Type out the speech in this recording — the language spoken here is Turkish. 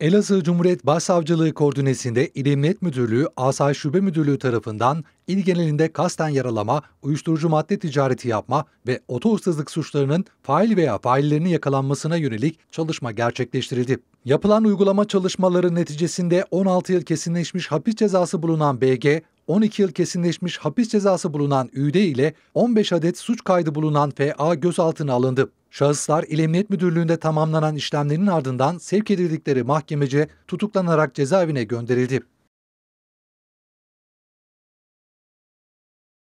Elazığ Cumhuriyet Başsavcılığı koordinesinde İl Emniyet Müdürlüğü Asay Şube Müdürlüğü tarafından il genelinde kasten yaralama, uyuşturucu madde ticareti yapma ve oto suçlarının fail veya faillerinin yakalanmasına yönelik çalışma gerçekleştirildi. Yapılan uygulama çalışmaları neticesinde 16 yıl kesinleşmiş hapis cezası bulunan BG, 12 yıl kesinleşmiş hapis cezası bulunan ÜD ile 15 adet suç kaydı bulunan FA gözaltına alındı. Şahıslar İl Emniyet Müdürlüğü'nde tamamlanan işlemlerin ardından sevk edildikleri mahkemece tutuklanarak cezaevine gönderildi.